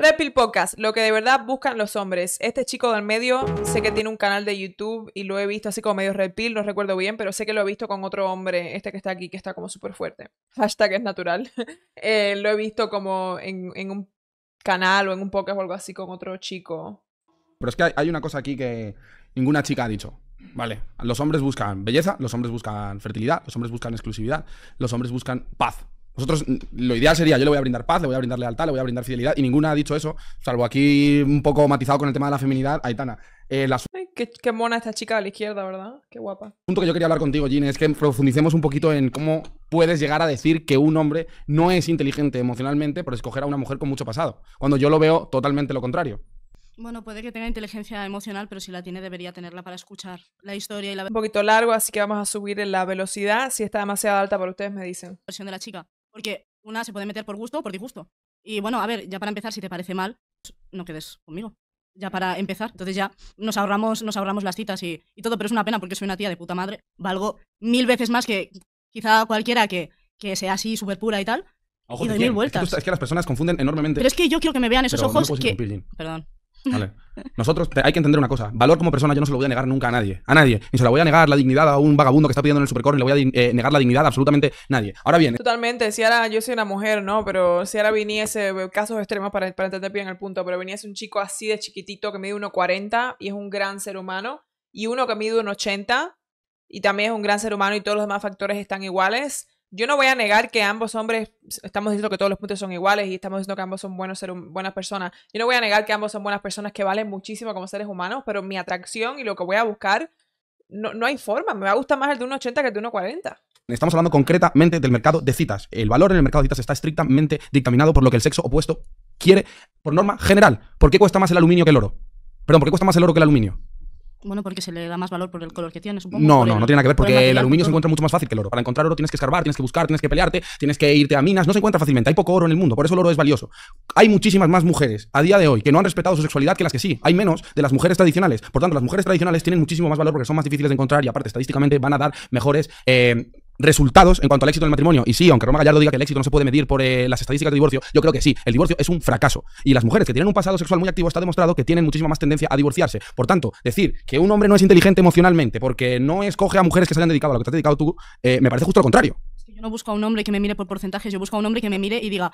Red Pill Podcast, lo que de verdad buscan los hombres. Este chico del medio, sé que tiene un canal de YouTube y lo he visto así como medio repil, Pill, no recuerdo bien, pero sé que lo he visto con otro hombre, este que está aquí, que está como súper fuerte. Hashtag es natural. Eh, lo he visto como en, un canal o en un podcast o algo así con otro chico. Pero es que hay, hay una cosa aquí que ninguna chica ha dicho. Vale, los hombres buscan belleza, los hombres buscan fertilidad, los hombres buscan exclusividad, los hombres buscan paz. Nosotros, mm, lo ideal sería, yo le voy a brindar paz, le voy a brindar lealtad, le voy a brindar fidelidad, y ninguna ha dicho eso, salvo aquí un poco matizado con el tema de la feminidad, Aitana. Eh, la... qué, mona esta chica de la izquierda, ¿verdad? Qué guapa. Un punto que yo quería hablar contigo, Gin, es que profundicemos un poquito en cómo puedes llegar a decir que un hombre no es inteligente emocionalmente por escoger a una mujer con mucho pasado, cuando yo lo veo totalmente lo contrario. Bueno, puede que tenga inteligencia emocional, pero si la tiene debería tenerla para escuchar la historia y la... Un poquito largo, así que vamos a subir en la velocidad. Si está demasiado alta para ustedes, me dicen. Versión de la chica. Porque una se puede meter por gusto o por disgusto. Y bueno, a ver, ya para empezar, si te parece mal, pues, no quedes conmigo. Ya para empezar. Entonces ya nos ahorramos, nos ahorramos las citas y, y todo, pero es una pena porque soy una tía de puta madre. Valgo mil veces más que quizá cualquiera que, que sea así súper pura y tal. Ojo, y mil vueltas. Es que, las personas confunden enormemente. Pero es que yo quiero que me vean esos ojos que... Perdón. ¿Vale? Nosotros hay que entender una cosa. Valor como persona yo no se lo voy a negar nunca a nadie. A nadie. Ni se la voy a negar la dignidad a un vagabundo que está pidiendo en el supercore, le voy a eh, negar la dignidad a absolutamente nadie. Ahora bien. Totalmente. Si ahora yo soy una mujer, ¿no? Pero si ahora viniese, casos extremos para, para entender bien el punto, pero viniese un chico así de chiquitito que mide 1,40 y es un gran ser humano, y uno que mide 1,80 y también es un gran ser humano y todos los demás factores están iguales, yo no voy a negar que ambos hombres, estamos diciendo que todos los puntos son iguales y estamos diciendo que ambos son buenos ser buenas personas. Yo no voy a negar que ambos son buenas personas que valen muchísimo como seres humanos, pero mi atracción y lo que voy a buscar, no, hay forma. Me va a gustar más el de 1,80 que el de 1,40. Estamos hablando concretamente del mercado de citas. El valor en el mercado de citas está estrictamente dictaminado por lo que el sexo opuesto quiere por norma general. ¿Por qué cuesta más el aluminio que el oro? Perdón, ¿por qué cuesta más el oro que el aluminio? Bueno, porque se le da más valor por el color que tiene, supongo. No, no, no tiene nada que ver, porque el, aluminio se encuentra mucho más fácil que el oro. Para encontrar oro tienes que escarbar, tienes que buscar, tienes que pelearte, tienes que irte a minas. No se encuentra fácilmente. Hay poco oro en el mundo, por eso el oro es valioso. Hay muchísimas más mujeres a día de hoy que no han respetado su sexualidad que las que sí. Hay menos de las mujeres tradicionales. Por tanto, las mujeres tradicionales tienen muchísimo más valor porque son más difíciles de encontrar y aparte estadísticamente van a dar mejores eh, resultados en cuanto al éxito del matrimonio. Y sí, aunque Roma Gallardo diga que el éxito no se puede medir por eh, las estadísticas de divorcio, yo creo que sí, el divorcio es un fracaso. Y las mujeres que tienen un pasado sexual muy activo está demostrado que tienen muchísima más tendencia a divorciarse. Por tanto, decir que un hombre no es inteligente emocionalmente porque no escoge a mujeres que se hayan dedicado a lo que te has dedicado tú, eh, me parece justo lo contrario. yo no busco a un hombre que me mire por porcentajes, yo busco a un hombre que me mire y diga,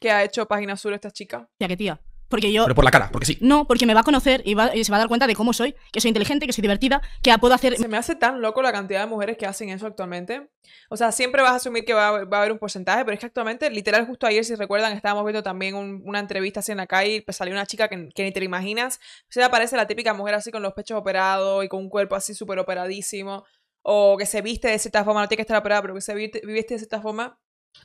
¿Qué ha hecho Página Sur esta chica? Ya qué tía. Porque yo. Pero por la cara, porque sí. No, porque me va a conocer y, se va a dar cuenta de cómo soy, que soy inteligente, que soy divertida, que puedo hacer. Se me hace tan loco la cantidad de mujeres que hacen eso actualmente. O sea, siempre vas a asumir que va, a haber un porcentaje, pero es que actualmente, literal, justo ayer, si recuerdan, estábamos viendo también una entrevista así en la calle y pues, salió una chica que, ni te la imaginas. O sea, aparece la típica mujer así con los pechos operados y con un cuerpo así súper operadísimo. O que se viste de cierta forma, no tiene que estar operada, pero que se viste de cierta forma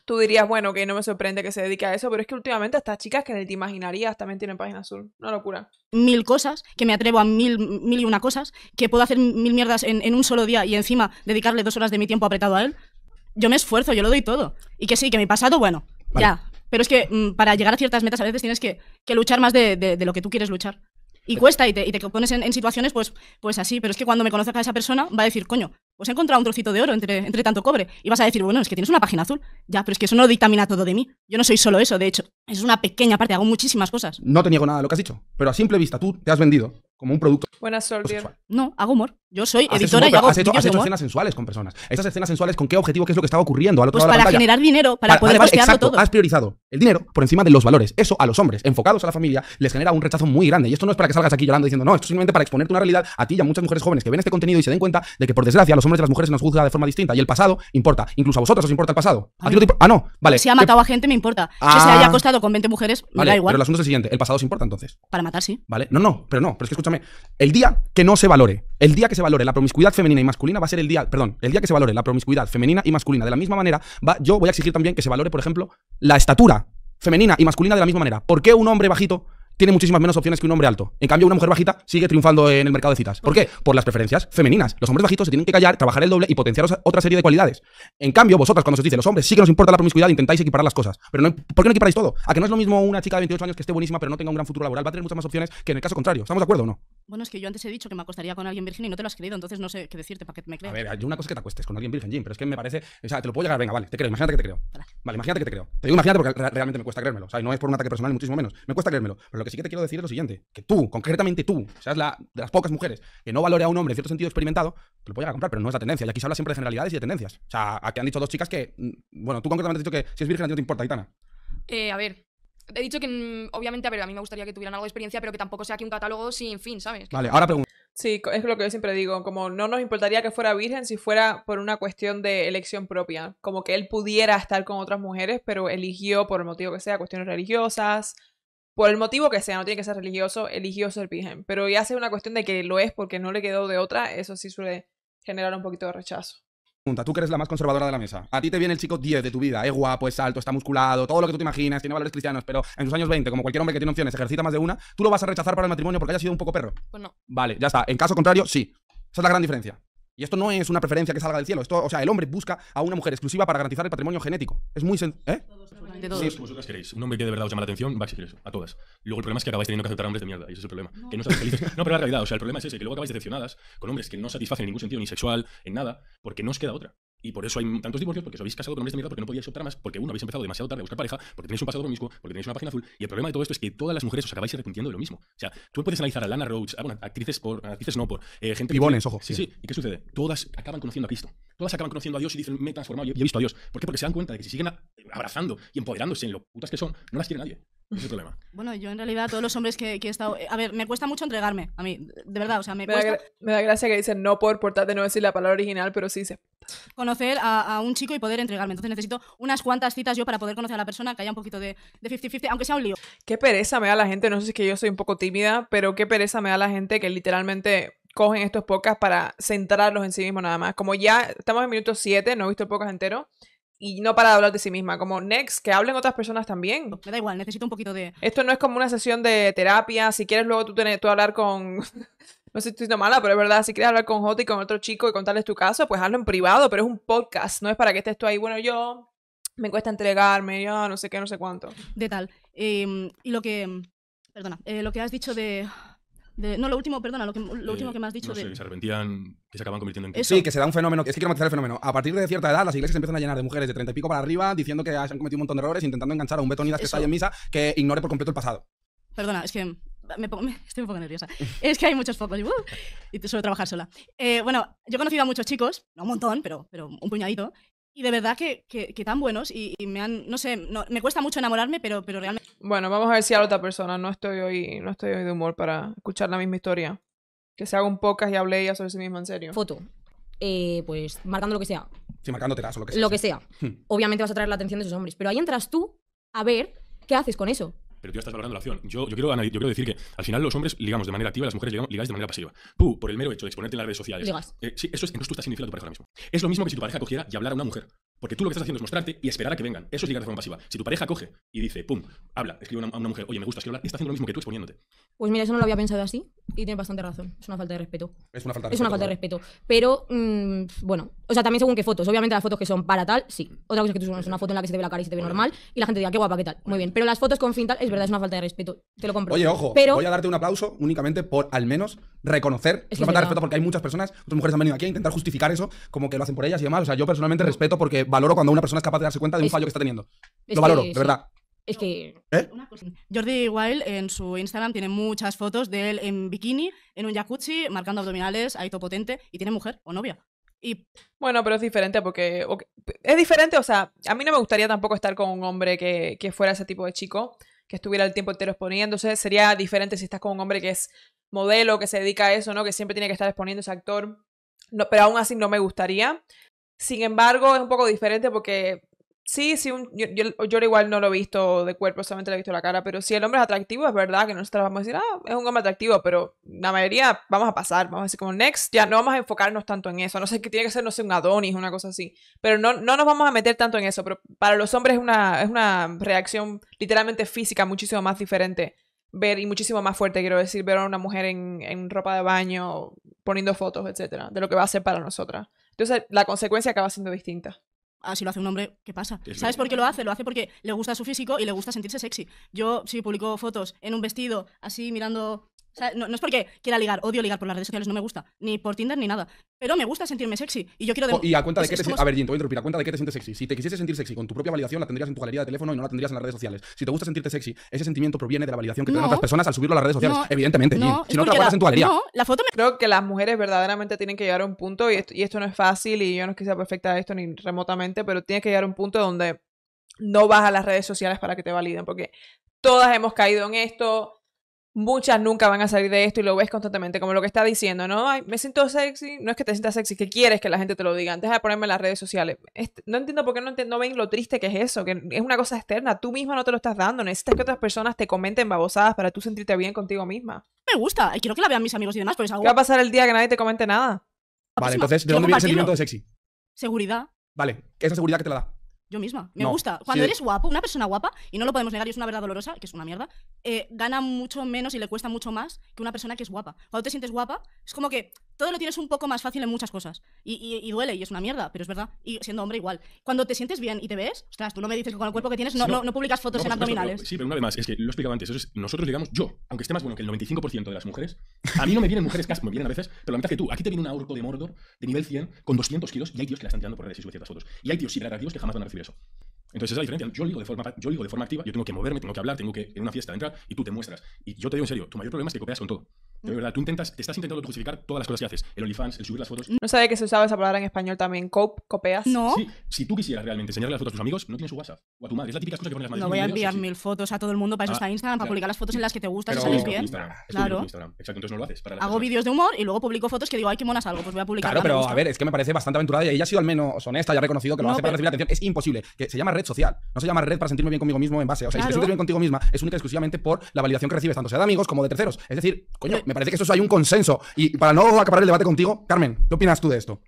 tú dirías, bueno, que no me sorprende que se dedique a eso, pero es que últimamente estas chicas que ni te imaginarías también tienen página azul. Una locura. Mil cosas, que me atrevo a mil, mil y una cosas, que puedo hacer mil mierdas en, un solo día y encima dedicarle dos horas de mi tiempo apretado a él. Yo me esfuerzo, yo lo doy todo. Y que sí, que mi pasado, bueno, ya. Pero es que mm, para llegar a ciertas metas a veces tienes que, luchar más de, de, lo que tú quieres luchar. Y cuesta y te, pones en, situaciones pues, pues así, pero es que cuando me conozca a esa persona va a decir, coño, pues he encontrado un trocito de oro entre, entre tanto cobre. Y vas a decir, bueno, es que tienes una página azul. Ya, pero es que eso no dictamina todo de mí. Yo no soy solo eso, de hecho. Es una pequeña parte, hago muchísimas cosas. No te niego nada de lo que has dicho, pero a simple vista tú te has vendido como un producto. Buenas, No, hago humor. Yo soy editora y hago has hecho, escenas sensuales con personas. Esas escenas sensuales, ¿con qué objetivo? ¿Qué es lo que estaba ocurriendo al otro pues para generar dinero, para, poder vale, Has priorizado el dinero por encima de los valores. Eso a los hombres, enfocados a la familia, les genera un rechazo muy grande. Y esto no es para que salgas aquí llorando diciendo, no, esto es simplemente para exponerte una realidad a ti y a muchas mujeres jóvenes que ven este contenido y se den cuenta de que, por desgracia, los hombres y las mujeres nos juzga de forma distinta. Y el pasado importa. Incluso a vosotros os importa el pasado. A, ah, no, vale. Si ha matado eh, a gente, me importa. Si se ah. haya acostado con 20 mujeres, me da igual. Pero el asunto es el siguiente: el pasado os importa entonces. Para matar, sí. Vale, no, no, pero no. Pero es que escúchame. El día que no se valore, el día que se valore la promiscuidad femenina y masculina va a ser el día, perdón, el día que se valore la promiscuidad femenina y masculina de la misma manera, va, yo voy a exigir también que se valore, por ejemplo, la estatura femenina y masculina de la misma manera. ¿Por qué un hombre bajito tiene muchísimas menos opciones que un hombre alto. En cambio, una mujer bajita sigue triunfando en el mercado de citas. ¿Por qué? Por las preferencias femeninas. Los hombres bajitos se tienen que callar, trabajar el doble y potenciar otra serie de cualidades. En cambio, vosotras, cuando se os dice los hombres sí que nos importa la promiscuidad, intentáis equiparar las cosas. Pero no, ¿por qué no equiparáis todo? A que no es lo mismo una chica de 28 años que esté buenísima pero no tenga un gran futuro laboral, va a tener muchas más opciones que en el caso contrario. ¿Estamos de acuerdo o no? Bueno, es que yo antes he dicho que me acostaría con alguien virgen y no te lo has creído, entonces no sé qué decirte para que me creas. A ver, hay una cosa que te acuestes con alguien virgen, Jim, pero es que me parece. O sea, te lo puedo llegar, venga, vale, te creo, imagínate que te creo. Vale, imagínate que te creo. Te digo, imagínate porque realmente me cuesta creérmelo. O sea, no es por un ataque personal, muchísimo menos. Me cuesta creérmelo que sí que te quiero decir lo siguiente: que tú, concretamente tú, seas la de las pocas mujeres que no valore a un hombre en cierto sentido experimentado, lo puedes a comprar, pero no es la tendencia. Y aquí se habla siempre de generalidades y de tendencias. O sea, aquí han dicho dos chicas que, mm, bueno, tú concretamente has dicho que si es virgen a ti no te importa, Aitana. Eh, a ver, he dicho que mm, obviamente, a ver, a mí me gustaría que tuvieran algo de experiencia, pero que tampoco sea aquí un catálogo sin fin, ¿sabes? Vale, ahora pregunto. Sí, es lo que yo siempre digo, como no nos importaría que fuera virgen si fuera por una cuestión de elección propia, como que él pudiera estar con otras mujeres, pero eligió por el motivo que sea, cuestiones religiosas, por el motivo que sea, no tiene que ser religioso, eligió ser virgen. Pero ya sea una cuestión de que lo es porque no le quedó de otra, eso sí suele generar un poquito de rechazo. junta tú que eres la más conservadora de la mesa. A ti te viene el chico 10 de tu vida, es guapo, es alto, está musculado, todo lo que tú te imaginas, tiene valores cristianos, pero en sus años 20, como cualquier hombre que tiene opciones, ejercita más de una, tú lo vas a rechazar para el matrimonio porque haya sido un poco perro. Pues no. Vale, ya está. En caso contrario, sí. Esa es la gran diferencia. Y esto no es una preferencia que salga del cielo. Esto, o sea, el hombre busca a una mujer exclusiva para garantizar el patrimonio genético. Es muy sencillo. ¿Eh? De todos. Sí, vosotras queréis. Un hombre que de verdad os llama la atención va a exigir eso, a todas. Luego el problema es que acabáis teniendo que aceptar hombres de mierda, y ese es el problema. Que no sabéis No, pero la realidad, o sea, el problema es ese, que luego acabáis decepcionadas con hombres que no satisfacen en ningún sentido, ni sexual, en nada, porque no os queda otra. Y por eso hay tantos divorcios, porque os habéis casado con hombres de mierda, porque no podíais optar más, porque uno habéis empezado demasiado tarde a buscar pareja, porque tenéis un pasado mismo porque tenéis una página azul. Y el problema de todo esto es que todas las mujeres os acabáis repitiendo de lo mismo. O sea, tú puedes analizar a Lana Rhodes, a, ah, actrices por actrices no por eh, gente. Pibones, ojo. Sí, sí, ¿Y qué sucede? Todas acaban conociendo a Cristo. Todas acaban conociendo a Dios y dicen, me he transformado y he visto a Dios. ¿Por qué? Porque se dan cuenta de que si siguen abrazando y empoderándose en lo putas que son, no las quiere nadie. Es Bueno, yo en realidad todos los hombres que, que, he estado... Eh, a ver, me cuesta mucho entregarme a mí, de verdad, o sea, me, cuesta... Da, me da gracia que dicen no por portarte no decir la palabra original, pero sí se... Conocer a, un chico y poder entregarme. Entonces necesito unas cuantas citas yo para poder conocer a la persona, que haya un poquito de 50-50, aunque sea un lío. Qué pereza me da la gente, no sé si es que yo soy un poco tímida, pero qué pereza me da la gente que literalmente cogen estos podcasts para centrarlos en sí mismos nada más. Como ya estamos en minuto 7, no he visto el podcast entero, y no para de hablar de sí misma, como next, que hablen otras personas también. Me da igual, necesito un poquito de... Esto no es como una sesión de terapia, si quieres luego tú, tú hablar con... no sé si estoy mala, pero es verdad, si quieres hablar con Jota y con otro chico y contarles tu caso, pues hazlo en privado, pero es un podcast, no es para que estés tú ahí, bueno, yo me cuesta entregarme, yo no sé qué, no sé cuánto. De tal. Em, y lo que... Perdona, eh, lo que has dicho de no, lo último, perdona, lo, que, último eh, que me has dicho. de... que se arrepentían, que se acaban convirtiendo en Sí, que se da un fenómeno. Es que quiero matizar el fenómeno. A partir de cierta edad, las iglesias se empiezan a llenar de mujeres de treinta y pico para arriba, diciendo que han cometido un montón de errores, intentando enganchar a un betonidas que está ahí en misa, que ignore por completo el pasado. Perdona, es que me estoy un poco nerviosa. Es que hay muchos focos. y uh, suelo trabajar sola. Eh, bueno, yo he conocido a muchos chicos, no un montón, pero, pero un puñadito. Y de verdad que, que, tan buenos y, me han, no sé, me cuesta mucho enamorarme, pero, pero realmente... Bueno, vamos a ver si a la otra persona. No estoy hoy, no estoy hoy de humor para escuchar la misma historia. Que se haga un podcast y hable ella sobre sí misma en serio. Foto. Eh, pues marcando lo que sea. Sí, marcándote o lo que sea. Lo que sea. Hmm. Obviamente vas a atraer la atención de esos hombres. Pero ahí entras tú a ver qué haces con eso. Pero tú ya estás valorando la acción. Yo, yo, quiero, yo quiero decir que al final los hombres ligamos de manera activa y las mujeres ligáis de manera pasiva. Tú, por el mero hecho de exponerte en las redes sociales. Ligas. Eh, sí, eso es, entonces tú estás significando tu pareja ahora mismo. Es lo mismo que si tu pareja cogiera y hablara a una mujer. Porque tú lo que estás haciendo es mostrarte y esperar a que vengan. Eso es llegar de forma pasiva. Si tu pareja coge y dice, pum, habla, escribe a una mujer, oye, me gusta quiero hablar, está haciendo lo mismo que tú exponiéndote. Pues mira, eso no lo había pensado así y tiene bastante razón. Es una falta de respeto. Es una falta de, es una falta de respeto. Pero, mm, bueno, o sea, también según qué fotos. Obviamente las fotos que son para tal, sí. Otra cosa que tú subes una foto en la que se te ve la cara y se te ve normal y la gente diga, qué guapa, qué tal. Muy bien. Pero las fotos con fin tal, es verdad, es una falta de respeto. Te lo compro. Oye, ojo, voy a darte un aplauso únicamente por al menos reconocer. Es, una falta de respeto porque hay muchas personas, otras mujeres han venido aquí a intentar justificar eso, como que lo hacen por ellas y demás. O sea, yo personalmente respeto porque valoro cuando una persona es capaz de darse cuenta de un fallo que está teniendo. lo valoro, de verdad. Es que. ¿Eh? Jordi Wild en su Instagram tiene muchas fotos de él en bikini, en un jacuzzi, marcando abdominales, ahí todo potente, y tiene mujer o novia. Y bueno, pero es diferente porque es diferente, o sea, a mí no me gustaría tampoco estar con un hombre que, que fuera ese tipo de chico, que estuviera el tiempo entero exponiéndose. Sería diferente si estás con un hombre que es modelo, que se dedica a eso, ¿no? Que siempre tiene que estar exponiendo ese actor. No, pero aún así no me gustaría. Sin embargo, es un poco diferente porque Sí, sí, yo, yo, igual no lo he visto de cuerpo, solamente le he visto la cara, pero si el hombre es atractivo, es verdad que nosotros vamos a decir, ah, es un hombre atractivo, pero la mayoría vamos a pasar, vamos a decir como next, ya no vamos a enfocarnos tanto en eso, no sé, qué tiene que ser, no sé, un Adonis, una cosa así, pero no, no nos vamos a meter tanto en eso, pero para los hombres es una, reacción literalmente física muchísimo más diferente ver y muchísimo más fuerte, quiero decir, ver a una mujer en, en ropa de baño, poniendo fotos, etcétera, de lo que va a ser para nosotras. Entonces, la consecuencia acaba siendo distinta. Ah, si lo hace un hombre, ¿qué pasa? ¿Sabes por qué lo hace? Lo hace porque le gusta su físico y le gusta sentirse sexy. Yo, si publico fotos en un vestido, así mirando o sea, no, es porque quiera ligar, odio ligar por las redes sociales, no me gusta, ni por Tinder ni nada. Pero me gusta sentirme sexy y yo quiero. Oh, y a cuenta de pues que te A ver, Ginto, te voy a interrumpir. A cuenta de que te sientes sexy. Si te quisiese sentir sexy con tu propia validación, la tendrías en tu galería de teléfono y no la tendrías en las redes sociales. Si te gusta sentirte sexy, ese sentimiento proviene de la validación que te dan otras personas al subirlo a las redes sociales. Evidentemente, Si no te la en tu galería. No, la foto me... Creo que las mujeres verdaderamente tienen que llegar a un punto, y esto, no es fácil, y yo no es que sea perfecta esto ni remotamente, pero tienes que llegar a un punto donde no vas a las redes sociales para que te validen, porque todas hemos caído en esto muchas nunca van a salir de esto y lo ves constantemente, como lo que está diciendo, ¿no? Ay, me siento sexy, no es que te sientas sexy, que quieres que la gente te lo diga, antes de ponerme en las redes sociales. Este, no entiendo por qué no, ven lo triste que es eso, que es una cosa externa, tú misma no te lo estás dando, necesitas que otras personas te comenten babosadas para tú sentirte bien contigo misma. Me gusta, Y quiero que la vean mis amigos y demás, pero es algo... ¿Qué va a pasar el día que nadie te comente nada? Vale, entonces, ¿de dónde viene el sentimiento de sexy? Seguridad. Vale, esa seguridad que te la da. Yo misma. Me gusta. Cuando eres guapo, una persona guapa, y no lo podemos negar, y es una verdad dolorosa, que es una mierda, eh, gana mucho menos y le cuesta mucho más que una persona que es guapa. Cuando te sientes guapa, es como que todo lo tienes un poco más fácil en muchas cosas. Y, y, duele, y es una mierda, pero es verdad. Y siendo hombre, igual. Cuando te sientes bien y te ves, ostras, tú no me dices que con el cuerpo que tienes no, no, no publicas fotos en abdominales. sí, pero una vez más, es que lo explicaba antes. nosotros digamos, yo, aunque esté más bueno que el 95% de las mujeres, a mí no me vienen mujeres casi, me vienen a veces, pero la que tú. Aquí te viene un orco de Mordor de nivel 100 con 200 kilos y hay tíos que la están tirando por redes y sube ciertas fotos. Y hay tíos hidratativos que jamás van a recibir eso. Entonces esa es la diferencia. Yo ligo, de forma, yo ligo de forma activa, yo tengo que moverme, tengo que hablar, tengo que en una fiesta entrar y tú te muestras. Y yo te digo en serio, tu mayor problema es que copias con todo. De verdad, tú intentas, te estás intentando justificar todas las cosas que haces. El OnlyFans, el subir las fotos. No sabe que se usaba esa palabra en español también. Cope, copias No. Sí, si tú quisieras realmente enseñarle las fotos a tus amigos, no tienes su WhatsApp o a tu madre. Es la típica cosas que ponen las madres. No voy a enviar mil fotos a todo el mundo, para eso ah, está Instagram, para publicar las fotos en las que te gusta y sales bien. Claro. Exacto, entonces no lo haces. Hago vídeos de humor y luego publico fotos que digo, ay, qué monas algo, pues voy a publicar. Claro, pero a ver, es que me parece bastante aventurada y ella ha sido al menos honesta, ya ha reconocido que lo hace para recibir atención. Es imposible. Que se llama red social. No se llama red para sentirme bien conmigo mismo en base. O sea, si te sientes bien contigo misma es única y exclusivamente por la validación que recibes, tanto sea de amigos como de terceros. Es decir, coño, me parece que eso hay un consenso. Y para no acabar el debate contigo, Carmen, ¿qué opinas tú de esto?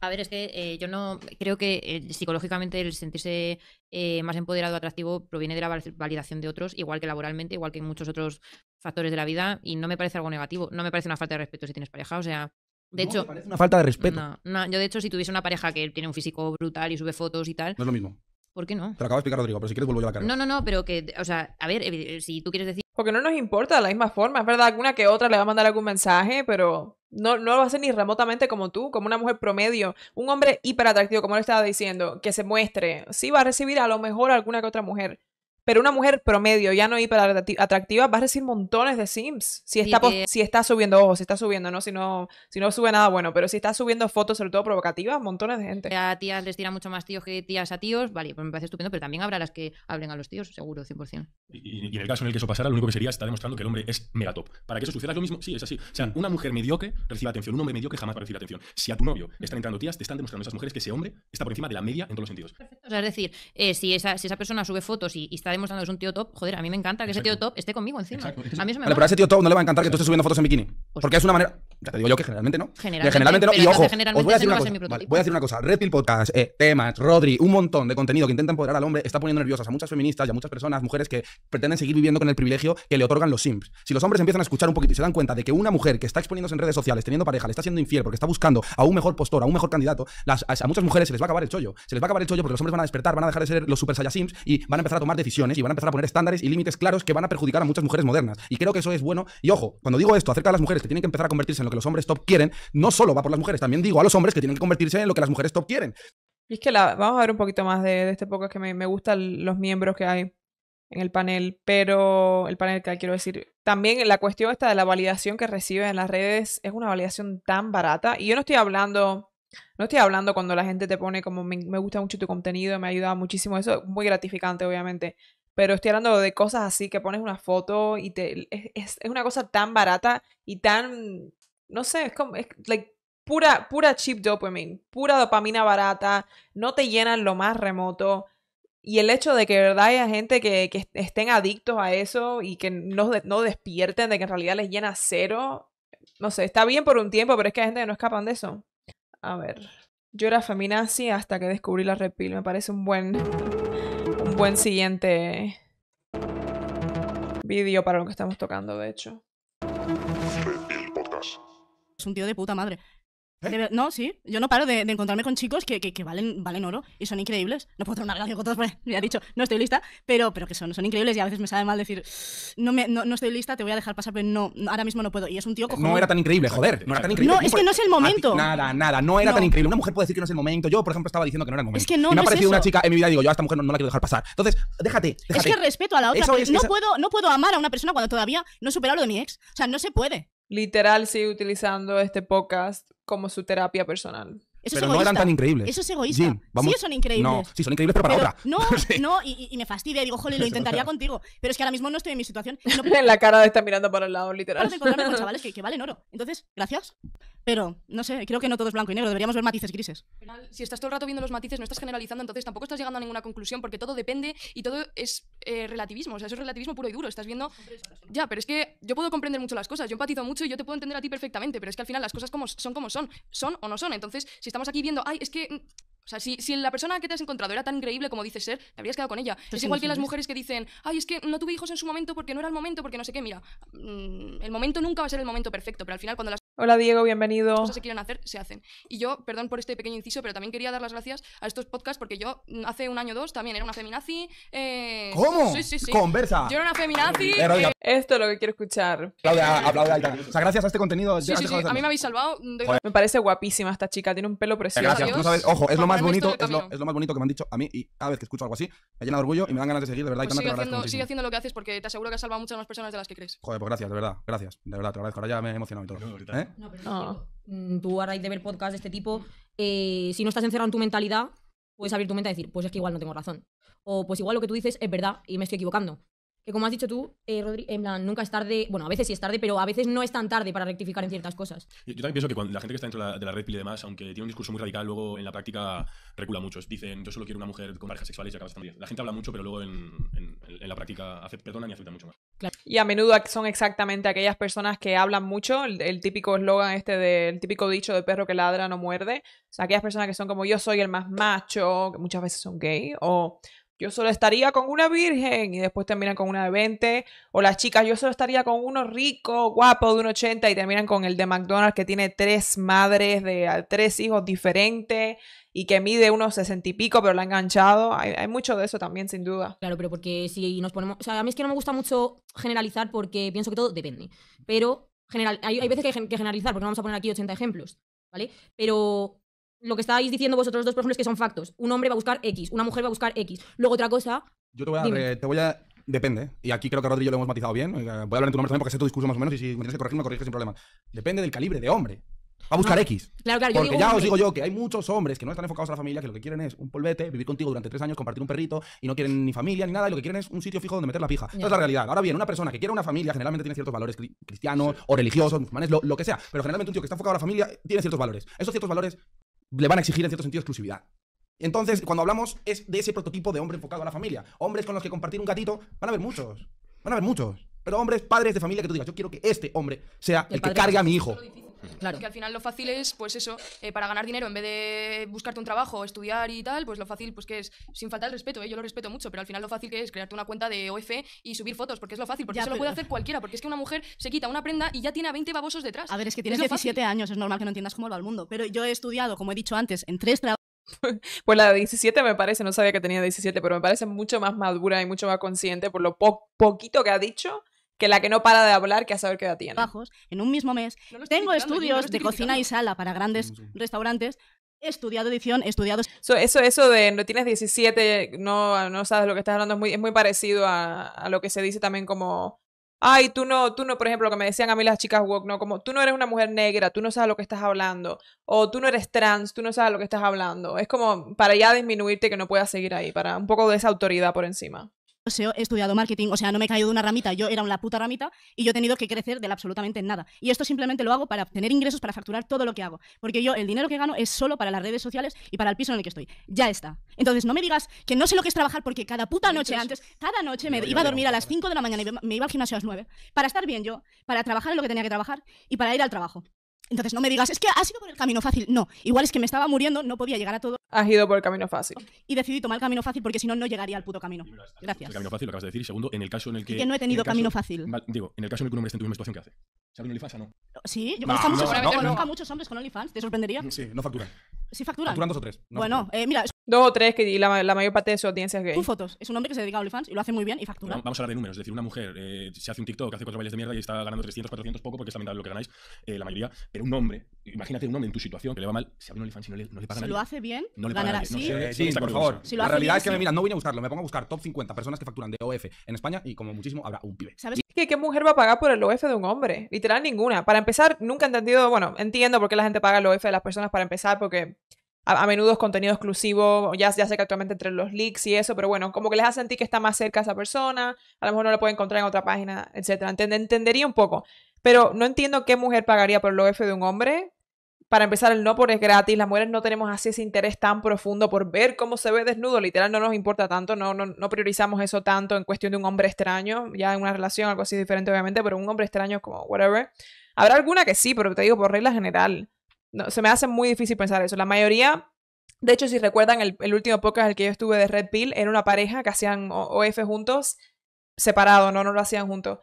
A ver, es que eh, yo no creo que eh, psicológicamente el sentirse eh, más empoderado, atractivo, proviene de la validación de otros, igual que laboralmente, igual que en muchos otros factores de la vida, y no me parece algo negativo, no me parece una falta de respeto si tienes pareja, o sea, de no, hecho, parece una falta de respeto. yo de hecho, si tuviese una pareja que tiene un físico brutal y sube fotos y tal. No es lo mismo. ¿Por qué no? Te lo acabo de explicar, Rodrigo, pero si quieres vuelvo yo a la cara. No, no, no, pero que, o sea, a ver, si tú quieres decir... Porque no nos importa de la misma forma, es verdad, alguna que otra le va a mandar algún mensaje, pero no, no lo va a hacer ni remotamente como tú, como una mujer promedio, un hombre hiperatractivo, como le estaba diciendo, que se muestre, sí va a recibir a lo mejor alguna que otra mujer, pero una mujer promedio, ya no atractiva va a recibir montones de sims. Si está, si subiendo, ojo, si está subiendo, ¿no? Si, no, si no sube nada bueno, pero si está subiendo fotos, sobre todo provocativas, montones de gente. A tías les tira mucho más tíos que tías a tíos, vale, pues me parece estupendo, pero también habrá las que hablen a los tíos, seguro, 100%. Y, y en el caso en el que eso pasara, lo único que sería está demostrando que el hombre es megatop. Para que eso suceda es lo mismo, sí, es así. O sea, mm. una mujer mediocre recibe atención, un hombre mediocre jamás va a recibir atención. Si a tu novio están entrando tías, te están demostrando esas mujeres que ese hombre está por encima de la media en todos los sentidos. Perfecto. O sea, es decir, eh, si, esa, si esa persona sube fotos y está demostrando que es un tío top, joder, a mí me encanta que ese tío top esté conmigo encima. A mí eso me vale, pero a ese tío top no le va a encantar que tú estés subiendo fotos en bikini. Pues porque es una manera. Ya te digo yo que generalmente no. Generalmente, no. Y ojo, os voy a decir una cosa. Red Pill Podcast, eh, temas, Rodri, un montón de contenido que intenta empoderar al hombre está poniendo nerviosas a muchas feministas y a muchas personas, mujeres que pretenden seguir viviendo con el privilegio que le otorgan los simps. Si los hombres empiezan a escuchar un poquito y se dan cuenta de que una mujer que está exponiéndose en redes sociales, teniendo pareja, le está siendo infiel porque está buscando a un mejor postor, a un mejor candidato, a, muchas mujeres se les va a acabar el chollo. Se les va a acabar el chollo porque los hombres van a despertar, van a dejar de ser los super y van a empezar a tomar decisiones y van a empezar a poner estándares y límites claros que van a perjudicar a muchas mujeres modernas. Y creo que eso es bueno. Y ojo, cuando digo esto acerca de las mujeres que tienen que empezar a convertirse en lo que los hombres top quieren, no solo va por las mujeres, también digo a los hombres que tienen que convertirse en lo que las mujeres top quieren. Y es que vamos a ver un poquito más de, de este podcast que me, gustan los miembros que hay en el panel, pero el panel que quiero decir, también la cuestión esta de la validación que reciben en las redes es una validación tan barata. Y yo no estoy hablando no estoy hablando cuando la gente te pone como me, gusta mucho tu contenido, me ha ayudado muchísimo, eso muy gratificante obviamente, pero estoy hablando de cosas así que pones una foto y te es, una cosa tan barata y tan no sé, es como es like pura pura cheap dopamine, pura dopamina barata, no te llenan lo más remoto. Y el hecho de que verdad haya gente que, que estén adictos a eso y que no, no despierten de que en realidad les llena cero, no sé, está bien por un tiempo, pero es que hay gente que no escapan de eso. A ver. Yo era feminazi hasta que descubrí la repil. Me parece un buen. Un buen siguiente. Vídeo para lo que estamos tocando, de hecho. Es un tío de puta madre. ¿Eh? no, sí. Yo no paro de, encontrarme con chicos que, que, valen, valen oro y son increíbles. No puedo tener una relación con todos, porque ya he dicho, no estoy lista, pero, pero que son, son increíbles y a veces me sabe mal decir, no, me, no, estoy lista, te voy a dejar pasar, pero no, ahora mismo no puedo. Y es un tío cojón. No era tan increíble, joder. No era tan increíble. No, es que no es el momento. nada, nada, no era tan increíble. Una mujer puede decir que no es el momento. Yo, por ejemplo, estaba diciendo que no era el momento. Es que no, y me no ha parecido una chica en mi vida y digo, yo a esta mujer no, la quiero dejar pasar. Entonces, déjate, Es que respeto a la otra. Es, no, puedo, no puedo amar a una persona cuando todavía no he superado lo de mi ex. O sea, no se puede literal sigue utilizando este podcast como su terapia personal pero no eran tan increíbles. Eso es egoísta. ¿Sí vamos. Sí, son increíbles. No, sí, son increíbles, pero para otra. No, no, y, me fastidia. Digo, joder, lo intentaría contigo. Pero es que ahora mismo no estoy en mi situación. en la cara de estar mirando para el lado, literal. encontrarme chavales que, que valen oro. Entonces, gracias. Pero, no sé, creo que no todo es blanco y negro. Deberíamos ver matices grises. Si estás todo el rato viendo los matices, no estás generalizando, entonces tampoco estás llegando a ninguna conclusión porque todo depende y todo es eh, relativismo. O sea, eso es relativismo puro y duro. Estás viendo. Ya, pero es que yo puedo comprender mucho las cosas. Yo empatizo mucho y yo te puedo entender a ti perfectamente. Pero es que al final las cosas como son como son. Son o no son. Entonces, si estamos aquí viendo, ay, es que mm, o sea, si, si, la persona que te has encontrado era tan increíble como dices ser, te habrías quedado con ella. Es igual que las mujeres que dicen, ay, es que no tuve hijos en su momento porque no era el momento, porque no sé qué. Mira, mm, el momento nunca va a ser el momento perfecto, pero al final cuando las Hola Diego, bienvenido. Las cosas que quieren hacer, se hacen. Y yo, perdón por este pequeño inciso, pero también quería dar las gracias a estos podcasts porque yo mm, hace un año o dos también era una feminazi. Eh... ¿Cómo? Sí, sí, sí. Conversa. Yo era una feminazi. Eh, Esto es lo que quiero escuchar. Aplaude, aplaude alta. O sea, gracias a este contenido. Sí, sí, sí. A mí me habéis salvado. Me parece guapísima esta chica, tiene un pelo precioso. Gracias. Tú sabes, ojo, es lo más bonito, es lo, es lo, más bonito que me han dicho a mí y cada vez que escucho algo así, me llena de orgullo y me dan ganas de seguir, de verdad. Pues sigue, haciendo, sigue haciendo lo que haces porque te aseguro que has salvado a muchas más personas de las que crees. Joder, pues gracias, de verdad. Gracias. De verdad, te agradezco. Ahora ya me he emocionado y todo. ¿eh? No, ah. mm, Tú a raíz de ver podcasts de este tipo, eh, si no estás encerrado en tu mentalidad, puedes abrir tu mente a decir, pues es que igual no tengo razón. O pues igual lo que tú dices es verdad y me estoy equivocando que como has dicho tú, eh, Rodri, nunca es tarde, bueno, a veces sí es tarde, pero a veces no es tan tarde para rectificar en ciertas cosas. Yo, también pienso que la gente que está dentro de la, red y demás, aunque tiene un discurso muy radical, luego en la práctica recula mucho. Dicen, yo solo quiero una mujer con parejas sexuales y acabas estando bien. La gente habla mucho, pero luego en, la práctica hace, y aceptan mucho más. Y a menudo son exactamente aquellas personas que hablan mucho, el, típico eslogan este del típico dicho del perro que ladra no muerde. O sea, aquellas personas que son como yo soy el más macho, que muchas veces son gay, o yo solo estaría con una virgen y después terminan con una de 20. O las chicas, yo solo estaría con uno rico, guapo, de un 80 y terminan con el de McDonald's que tiene tres madres de tres hijos diferentes y que mide unos 60 y pico, pero la ha enganchado. Hay, mucho de eso también, sin duda. Claro, pero porque si nos ponemos... O sea, a mí es que no me gusta mucho generalizar porque pienso que todo depende. Pero general... hay, hay veces que hay que generalizar porque no vamos a poner aquí 80 ejemplos, ¿vale? Pero lo que estáis diciendo vosotros dos, por ejemplo, es que son factos. Un hombre va a buscar X, una mujer va a buscar X. Luego otra cosa. Yo te voy a. depende. Y aquí creo que Rodrigo lo hemos matizado bien. Eh, voy a hablar en tu nombre también porque sé tu discurso más o menos. Y si me tienes que corregir, me corriges sin problema. Depende del calibre de hombre. Va a buscar ah, X. Claro, claro, Porque ya os digo yo que hay muchos hombres que no están enfocados a la familia, que lo que quieren es un polvete, vivir contigo durante tres años, compartir un perrito, y no quieren ni familia ni nada, y lo que quieren es un sitio fijo donde meter la pija. Esa es la realidad. Ahora bien, una persona que quiere una familia generalmente tiene ciertos valores cristianos o religiosos, musulmanes, lo, lo, que sea. Pero generalmente un tío que está enfocado a la familia tiene ciertos valores. Esos ciertos valores le van a exigir en cierto sentido exclusividad. Entonces, cuando hablamos es de ese prototipo de hombre enfocado a la familia. Hombres con los que compartir un gatito, van a haber muchos. Van a haber muchos. Pero hombres, padres de familia que tú digas, yo quiero que este hombre sea el, el que cargue a mi hijo. Claro. Que al final lo fácil es, pues eso, eh, para ganar dinero, en vez de buscarte un trabajo, estudiar y tal, pues lo fácil, pues que es, sin falta el respeto, eh, yo lo respeto mucho, pero al final lo fácil que es crearte una cuenta de OF y subir fotos, porque es lo fácil, porque ya, eso lo puede hacer cualquiera, porque es que una mujer se quita una prenda y ya tiene a 20 babosos detrás. A ver, es que tienes 17 años, es normal que no entiendas cómo va el mundo, pero yo he estudiado, como he dicho antes, en tres trabajos pues la de 17 me parece, no sabía que tenía 17, pero me parece mucho más madura y mucho más consciente por lo poquito que ha dicho que la que no para de hablar, que a saber qué edad tiene. Bajos, en un mismo mes. Tengo estudios de cocina y sala para grandes restaurantes. He estudiado edición, he estudiado... eso, eso de no tienes 17, no, no sabes lo que estás hablando, es muy, parecido a, lo que se dice también como... Ay, tú no, tú no, por ejemplo, lo que me decían a mí las chicas woke, ¿no? Como, tú no eres una mujer negra, tú no sabes lo que estás hablando. O tú no eres trans, tú no sabes lo que estás hablando. Es como para ya disminuirte que no puedas seguir ahí, para un poco de esa autoridad por encima he estudiado marketing, o sea, no me he caído de una ramita, yo era una puta ramita y yo he tenido que crecer del absolutamente nada. Y esto simplemente lo hago para obtener ingresos, para facturar todo lo que hago. Porque yo el dinero que gano es solo para las redes sociales y para el piso en el que estoy. Ya está. Entonces, no me digas que no sé lo que es trabajar porque cada puta noche antes, cada noche me iba a dormir a las 5 de la mañana y me iba al gimnasio a las 9 para estar bien yo, para trabajar en lo que tenía que trabajar y para ir al trabajo. Entonces no me digas, es que has ido por el camino fácil. No, igual es que me estaba muriendo, no podía llegar a todo. Has ido por el camino fácil. Y decidí tomar el camino fácil porque si no, no llegaría al puto camino. Gracias. El camino fácil, lo acabas de decir. segundo, en el caso en el que. Y que no he tenido camino fácil. digo, en el caso en el que un hombre esté en tu misma situación, ¿qué hace? ¿Se abre un OnlyFans o no? Sí, yo conozco, no, muchos, a muchos hombres con OnlyFans, ¿te sorprendería? Sí, no facturan. Sí, facturan. Facturan dos o tres. bueno, eh, mira, Dos o tres, que la, la mayor parte de su audiencia es gay. Tus fotos. Es un hombre que se dedica a OnlyFans y lo hace muy bien y factura. Vamos a hablar de números. Es decir, una mujer eh, se hace un TikTok, hace cuatro bailes de mierda y está ganando 300, 400 poco porque es la mitad de lo que ganáis eh, la mayoría. Pero un hombre, imagínate un hombre en tu situación que le va mal, si abre un OnlyFans y no le, no nada. Si lo hace bien, no le ganará. Sí, eh, sí, por favor. la realidad es que me mira, no voy a buscarlo. Me pongo a buscar top 50 personas que facturan de OF en España y como muchísimo habrá un pibe. ¿Sabes? ¿Qué, ¿Qué mujer va a pagar por el OF de un hombre? Literal, ninguna. Para empezar, nunca he entendido, bueno, entiendo por qué la gente paga el OF de las personas para empezar, porque a, menudo es contenido exclusivo, ya, ya sé que actualmente entre los leaks y eso, pero bueno, como que les hace sentir que está más cerca esa persona, a lo mejor no la puede encontrar en otra página, etc. entendería un poco, pero no entiendo qué mujer pagaría por el OF de un hombre. Para empezar, el no por es gratis, las mujeres no tenemos así ese interés tan profundo por ver cómo se ve desnudo, literal no nos importa tanto, no, no, priorizamos eso tanto en cuestión de un hombre extraño, ya en una relación, algo así diferente obviamente, pero un hombre extraño como whatever. Habrá alguna que sí, pero te digo por regla general se me hace muy difícil pensar eso. La mayoría, de hecho, si recuerdan el, último podcast el que yo estuve de Red Pill, era una pareja que hacían OF juntos, separado, no, no lo hacían juntos.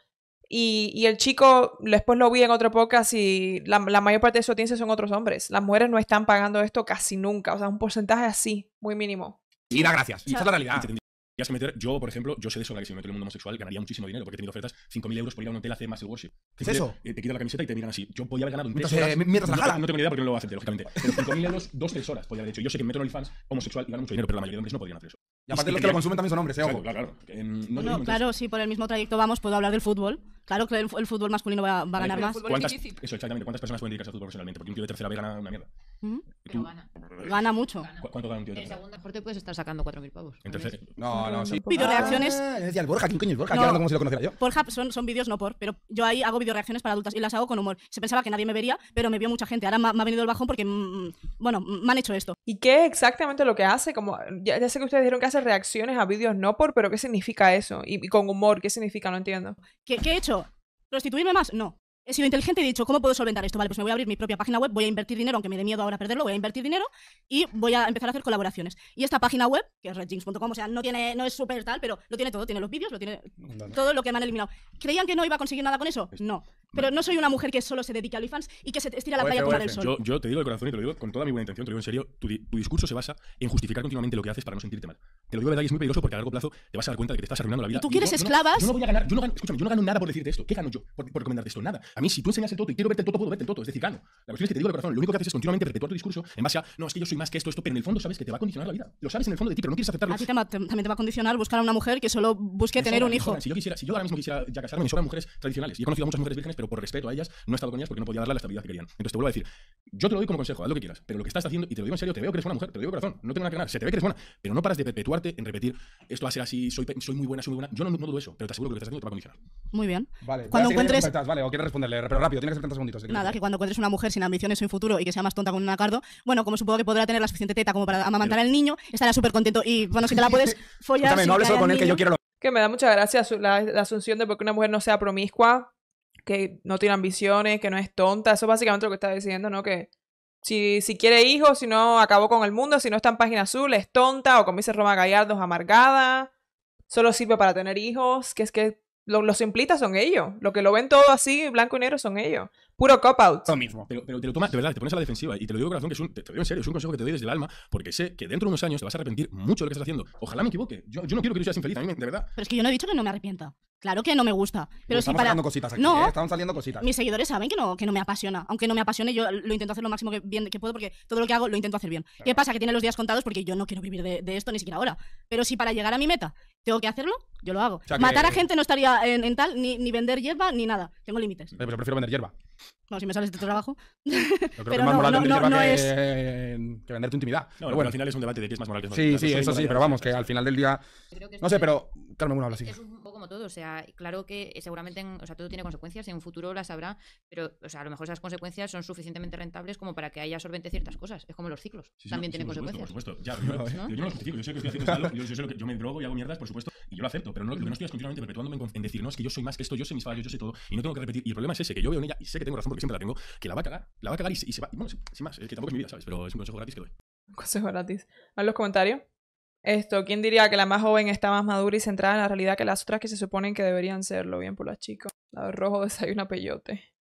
Y, el chico, después lo vi en otro podcast y la, mayor parte de su audiencia son otros hombres. Las mujeres no están pagando esto casi nunca, o sea, un porcentaje así, muy mínimo. Y da gracias, esa es la realidad meter, yo, por ejemplo, yo sé de sobra que si me meto en el mundo homosexual ganaría muchísimo dinero, porque he tenido ofertas 5.000 euros por ir a un hotel a hacer el Worship. ¿Qué es eso? Eh, te, te la camiseta y te miran así. Yo podía haber ganado mientras no, No, tengo ni idea porque no lo hacer, lógicamente. Pero 5.000 euros, 2-3 horas podía haber hecho. Yo sé que me meto en fans homosexual y gano mucho dinero, pero la mayoría de hombres no podrían hacer eso. Y aparte, los que lo consumen también son hombres, eh, Ojo. Claro, claro. claro, si por el mismo trayecto vamos, puedo hablar del fútbol. Claro que el, fútbol masculino va, a ganar más. ¿Cuántas, eso, exactamente. ¿Cuántas personas pueden dedicarse al fútbol profesionalmente? Porque un tío de tercera había gana una mierda. ¿Mm? gana. Gana mucho. ¿Cuánto gana un tío de tercera? En segunda mejor puedes estar sacando 4.000 pavos. En pues, No, no, mm, sí. Videoreacciones. Ah, reacciones. decía el Borja, ¿quién coño es Borja? No, como si lo conociera yo. Borja son, son vídeos, no por. Pero yo ahí hago videoreacciones reacciones para adultas y las hago con humor. Se pensaba que nadie me vería, pero me vio mucha gente. Ahora me, ha venido el bajón porque, mm, bueno, me han hecho esto. ¿Y qué exactamente lo que hace? Como, ya, ya sé que ustedes dijeron que hace reacciones a vídeos no por, pero ¿qué significa eso? Y, con humor, ¿qué significa? No entiendo. ¿Qué, ¿Qué, he hecho? ¿Prostituirme más? No he sido inteligente y he dicho, ¿cómo puedo solventar esto? Vale, pues me voy a abrir mi propia página web, voy a invertir dinero, aunque me dé miedo ahora perderlo, voy a invertir dinero y voy a empezar a hacer colaboraciones. Y esta página web, que es redjinx.com, o sea, no, tiene, no es súper tal, pero lo tiene todo, tiene los vídeos, lo tiene todo lo que me han eliminado. ¿Creían que no iba a conseguir nada con eso? Pues no. Pero no soy una mujer que solo se dedique a los fans y que se estira la playa a tomar el sol. Yo, te digo de corazón y te lo digo con toda mi buena intención, te lo digo en serio, tu, discurso se basa en justificar continuamente lo que haces para no sentirte mal. Te lo digo de verdad y es muy peligroso porque a largo plazo te vas a dar cuenta de que te estás arruinando la vida. tú quieres esclavas? Yo no, voy a ganar, yo no, gano, escúchame, no gano nada por decirte esto. ¿Qué gano yo por, por recomendarte esto? Nada mí, si tú enseñas el toto y quiero verte el todo puedo verte el todo Es decir, La cuestión es que te digo la corazón. Lo único que haces es continuamente perpetuar tu discurso en base a, no, es que yo soy más que esto, esto, pero en el fondo sabes que te va a condicionar la vida. Lo sabes en el fondo de ti, pero no quieres aceptarlo. A ti también te va a condicionar buscar a una mujer que solo busque tener un hijo. Si yo, quisiera, si yo ahora mismo quisiera ya casarme, me sobran mujeres tradicionales. Y he conocido a muchas mujeres vírgenes, pero por respeto a ellas no he estado con ellas porque no podía darle la estabilidad que querían. Entonces te vuelvo a decir, yo te lo doy como consejo, haz lo que quieras, pero lo que estás haciendo, y te lo digo en serio, te veo que eres una mujer, te lo digo corazón, no tengo nada que ganar, se te ve que eres buena, pero no paras de perpetuarte en repetir, esto a ser así, soy, soy muy buena, soy muy buena. Yo no, no dudo eso, pero te aseguro que lo que estás te va a condicionar. Muy bien. Vale, Cuando encuentres... Vale, o quieres responder pero rápido, tienes que segunditos. Nada, que cuando encuentres una mujer sin ambiciones en futuro y que sea más tonta con un anacardo, bueno, como supongo que podrá tener la suficiente teta como para amamantar al niño, estará súper contento y, bueno, si te la puedes follar... que me da mucha gracia la, asunción de por una mujer no sea promiscua, que no tiene ambiciones, que no es tonta. Eso es básicamente lo que está diciendo, ¿no? Que si, si quiere hijos, si no acabó con el mundo, si no está en página azul, es tonta, o como dice Roma Gallardo, es amargada, solo sirve para tener hijos, que es que los simplistas son ellos. lo que lo ven todo así, blanco y negro, son ellos. Puro cop-out. Lo mismo. Pero, pero, te lo tomas, de verdad, te pones a la defensiva. Y te lo digo de corazón, que es te, lo digo en serio, es un consejo que te doy desde el alma, porque sé que dentro de unos años te vas a arrepentir mucho de lo que estás haciendo. Ojalá me equivoque. Yo, yo no quiero que tú seas infeliz, a mí de verdad. Pero es que yo no he dicho que no me arrepienta. Claro que no me gusta. Pero, si para... cositas aquí, no, ¿eh? están saliendo cositas. Mis seguidores saben que no, me apasiona. Aunque no me apasione, yo lo intento hacer lo máximo que, bien que puedo porque todo lo que hago lo intento hacer bien. ¿Qué pasa? Que tiene los días contados porque yo no quiero vivir de, esto ni siquiera ahora. Pero si para llegar a mi meta tengo que hacerlo, yo lo hago. Matar a gente no estaría en, tal, ni, vender hierba, ni nada. Tengo límites. Pero prefiero vender hierba. Bueno, si me sales de tu trabajo. pero más no, es... que vender tu intimidad. pero bueno, al final es un debate de qué es más moral que Sí, sí, eso sí, pero vamos, que al final del día. No sé, pero Carmen, una habla así todo. O sea, claro que eh, seguramente, en, o sea, todo tiene consecuencias, en un futuro las habrá, pero, o sea, a lo mejor esas consecuencias son suficientemente rentables como para que haya sorbente ciertas cosas. Es como los ciclos, también sí, tienen consecuencias. Supuesto, por supuesto, ya, yo, ¿no? yo, yo, no justifico, yo sé que estoy haciendo yo, yo, sé que, yo me drogo y hago mierdas, por supuesto, y yo lo acepto, pero no, que no estoy es continuamente perpetuándome en, en, decir, no, es que yo soy más que esto, yo sé mis fallos, yo sé todo, y no tengo que repetir. Y el problema es ese, que yo veo en ella y sé que tengo razón porque siempre la tengo, que la va a cagar, la va a cagar y se, y se va. Y bueno, sin más, es que tampoco es mi vida, ¿sabes? Pero es un consejo gratis que doy. Un consejo gratis. A los comentarios. Esto, ¿quién diría que la más joven está más madura y centrada en la realidad que las otras que se suponen que deberían serlo? Bien por las chicas. La de rojo desayuna peyote.